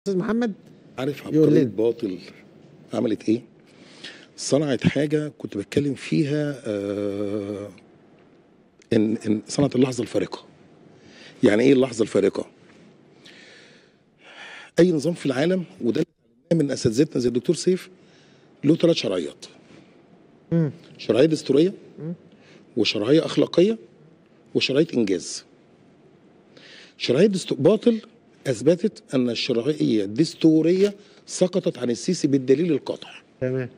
استاذ محمد عارف عبقرية باطل عملت ايه؟ صنعت حاجه كنت بتكلم فيها آه ان ان صنعت اللحظه الفارقه. يعني ايه اللحظه الفارقه؟ اي نظام في العالم وده من اساتذتنا زي الدكتور سيف له ثلاث شرعيات. شرعيه دستوريه وشرعيه اخلاقيه وشرعيه انجاز. شرعيه باطل اثبتت ان الشرعيه الدستوريه سقطت عن السيسي بالدليل القاطع تمام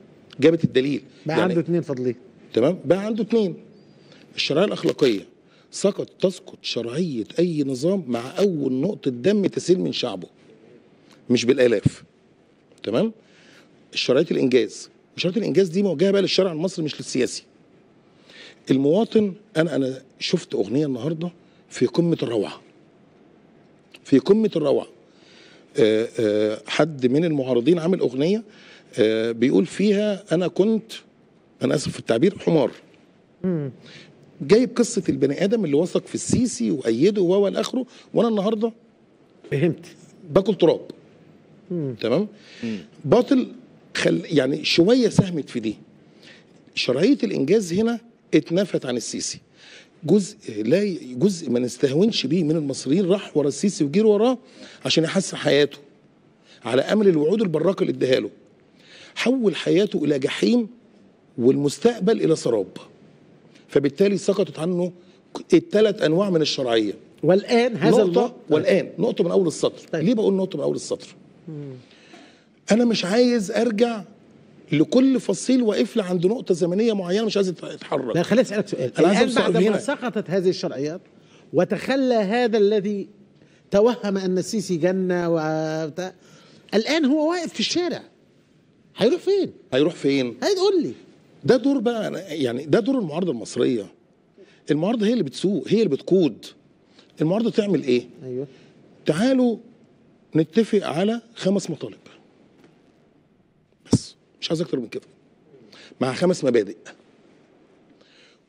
جابت الدليل بقى يعني عنده اثنين فاضلين تمام بقى عنده اثنين الشرعيه الاخلاقيه سقط تسقط شرعيه اي نظام مع اول نقطه دم تسيل من شعبه مش بالالاف تمام شرعيه الانجاز شرعيه الانجاز دي موجهه بقى للشارع المصري مش للسياسي المواطن انا انا شفت اغنيه النهارده في قمه الروعه في قمه الروعه آه، آه، حد من المعارضين عامل اغنيه آه، بيقول فيها انا كنت انا اسف في التعبير حمار جايب قصه البني ادم اللي وثق في السيسي وايده وهو اخره وانا النهارده فهمت باكل تراب تمام باطل خل يعني شويه ساهمت في دي شرعيه الانجاز هنا اتنفت عن السيسي جزء لا جزء ما نستهونش بيه من المصريين راح ورا السيسي وجير وراه عشان يحسن حياته على امل الوعود البراقه اللي اداها له حول حياته الى جحيم والمستقبل الى سراب فبالتالي سقطت عنه الثلاث انواع من الشرعيه والان هذا نقطة والان نقطه من اول السطر طيب. ليه بقول نقطه من اول السطر مم. انا مش عايز ارجع لكل فصيل واقف عند نقطه زمنيه معينه مش عايز يتحرك لا خليني اسالك سؤال أنا الان بعد ما سقطت هذه الشرعيات وتخلى هذا الذي توهم ان السيسي جنه وبتاع الان هو واقف في الشارع هيروح فين؟ هيروح فين؟ هتقول لي ده دور بقى يعني ده دور المعارضه المصريه المعارضه هي اللي بتسوق هي اللي بتقود المعارضه تعمل ايه؟ ايوه تعالوا نتفق على خمس مطالب مش عايز اكتر من كده مع خمس مبادئ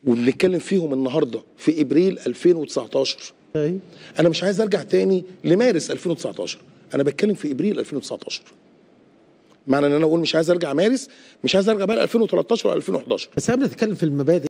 وبنتكلم فيهم النهارده في ابريل 2019 ايوه انا مش عايز ارجع تاني لمارس 2019 انا بتكلم في ابريل 2019 معنى ان انا اقول مش عايز ارجع مارس مش عايز ارجع بقى 2013 و 2011 بس انا بنتكلم في المبادئ